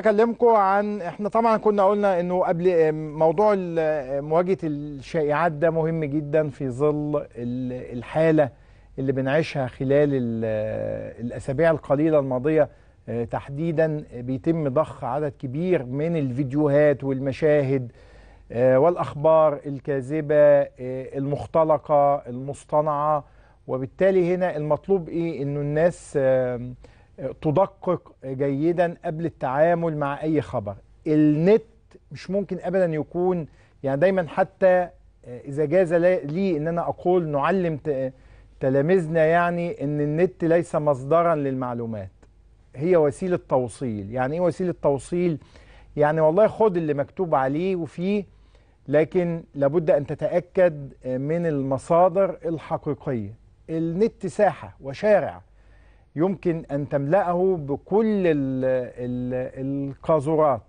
اكلمكم عن احنا طبعا كنا قلنا انه قبل آه، موضوع آه، مواجهه الشائعات ده مهم جدا في ظل الحاله اللي بنعيشها خلال آه، الاسابيع القليله الماضيه تحديدا بيتم ضخ عدد كبير من الفيديوهات والمشاهد والاخبار الكاذبه المختلقه المصطنعه وبالتالي هنا المطلوب ايه انه الناس تدقق جيدا قبل التعامل مع اي خبر النت مش ممكن ابدا يكون يعني دايما حتى آه، اذا جاز لي ان انا اقول نعلم تلاميذنا يعني ان النت ليس مصدرا للمعلومات هي وسيله توصيل يعني ايه وسيله توصيل يعني والله خد اللي مكتوب عليه وفيه لكن لابد ان تتاكد آه، من المصادر الحقيقيه النت ساحه وشارع يمكن أن تملأه بكل القاذورات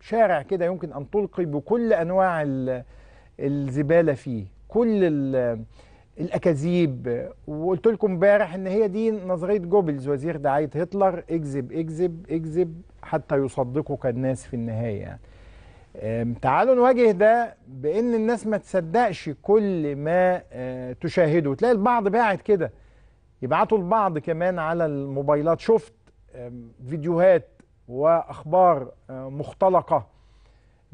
شارع كده يمكن أن تلقي بكل أنواع الزبالة فيه كل الأكاذيب وقلت لكم امبارح إن هي دي نظرية جوبلز وزير دعاية هتلر اكذب اكذب اكذب حتى يصدقك الناس في النهاية يعني تعالوا نواجه ده بان الناس ما تصدقش كل ما آه، تشاهده تلاقي البعض باعت كده يبعتوا البعض كمان على الموبايلات شفت فيديوهات واخبار مختلقه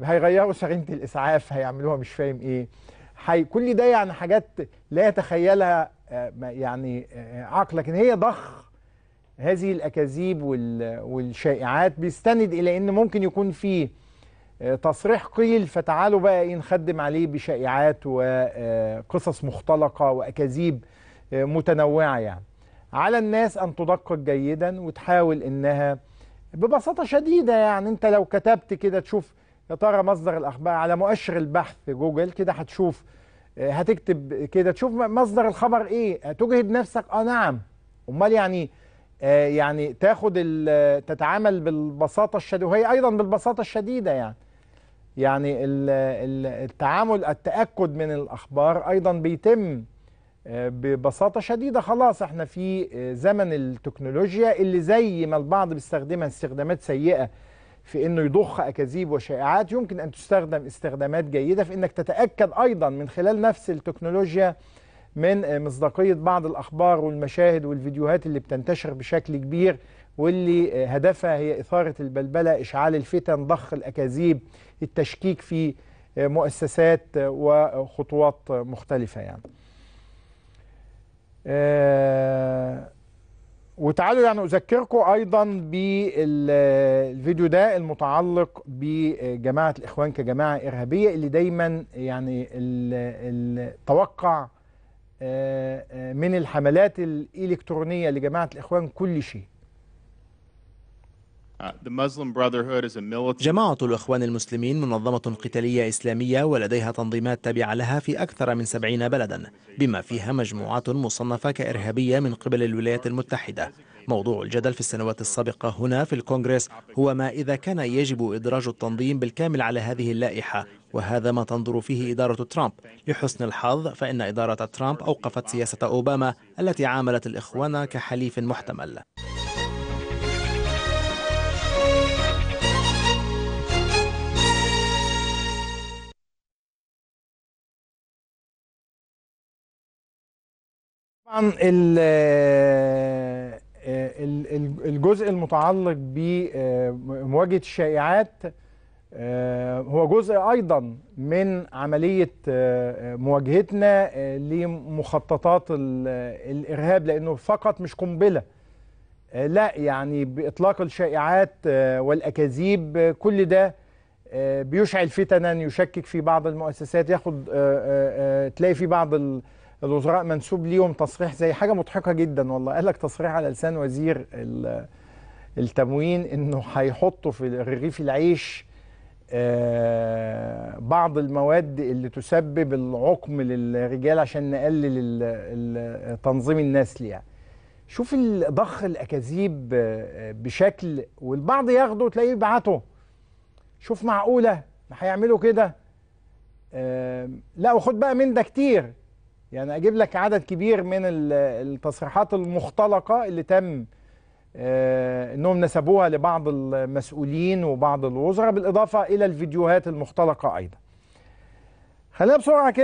هيغيروا سرينه الاسعاف هيعملوها مش فاهم ايه حي... كل ده يعني حاجات لا يتخيلها آه، يعني آه، عقل لكن هي ضخ هذه الاكاذيب وال... والشائعات بيستند الى ان ممكن يكون في آه، تصريح قيل فتعالوا بقى ايه نخدم عليه بشائعات وقصص مختلقه واكاذيب متنوعة يعني على الناس أن تدقق جيدا وتحاول إنها ببساطة شديدة يعني أنت لو كتبت كده تشوف يا ترى مصدر الأخبار على مؤشر البحث جوجل كده هتشوف آه، هتكتب كده تشوف مصدر الخبر إيه هتجهد آه، نفسك آه نعم أمال يعني آه، يعني تاخد تتعامل بالبساطة الشديدة وهي أيضا بالبساطة الشديدة يعني يعني التعامل التأكد من الأخبار أيضا بيتم آه، ببساطه شديده خلاص احنا في آه، زمن التكنولوجيا اللي زي ما البعض بيستخدمها استخدامات سيئه في انه يضخ اكاذيب وشائعات يمكن ان تستخدم استخدامات جيده في انك تتاكد ايضا من خلال نفس التكنولوجيا من آه، مصداقيه بعض الاخبار والمشاهد والفيديوهات اللي بتنتشر بشكل كبير واللي هدفها هي اثاره البلبله اشعال الفتن ضخ الاكاذيب التشكيك في مؤسسات وخطوات مختلفه يعني آه، وتعالوا يعني أذكركم أيضا بالفيديو ده المتعلق بجماعة الإخوان كجماعة إرهابية اللي دايما يعني التوقع آه، آه، من الحملات الإلكترونية لجماعة الإخوان كل شيء Uh, جماعة الإخوان المسلمين منظمة قتالية إسلامية ولديها تنظيمات تابعة لها في أكثر من سبعين بلدا بما فيها مجموعات مصنفة كإرهابية من قبل الولايات المتحدة موضوع الجدل في السنوات السابقة هنا في الكونغرس هو ما إذا كان يجب إدراج التنظيم بالكامل على هذه اللائحة وهذا ما تنظر فيه إدارة ترامب لحسن الحظ فإن إدارة ترامب أوقفت سياسة أوباما التي عاملت الإخوان كحليف محتمل طبعا آه، الجزء المتعلق بمواجهه آه، الشائعات آه، هو جزء ايضا من عمليه مواجهتنا لمخططات الارهاب لانه فقط مش قنبله لا يعني باطلاق الشائعات والاكاذيب كل ده بيشعل فتنا يشكك في بعض المؤسسات ياخد تلاقي في بعض الوزراء منسوب ليهم تصريح زي حاجه مضحكه جدا والله قال لك تصريح على لسان وزير التموين انه هيحطوا في رغيف العيش آه، بعض المواد اللي تسبب العقم للرجال عشان نقلل التنظيم النسلي يعني شوف ضخ الاكاذيب آه، بشكل والبعض ياخده تلاقيه يبعته شوف معقوله هيعملوا كده آه، لا وخد بقى من ده كتير يعني اجيب لك عدد كبير من التصريحات المختلقه اللي تم آه، انهم نسبوها لبعض المسؤولين وبعض الوزراء بالاضافه الى الفيديوهات المختلقه ايضا خلينا بسرعه كده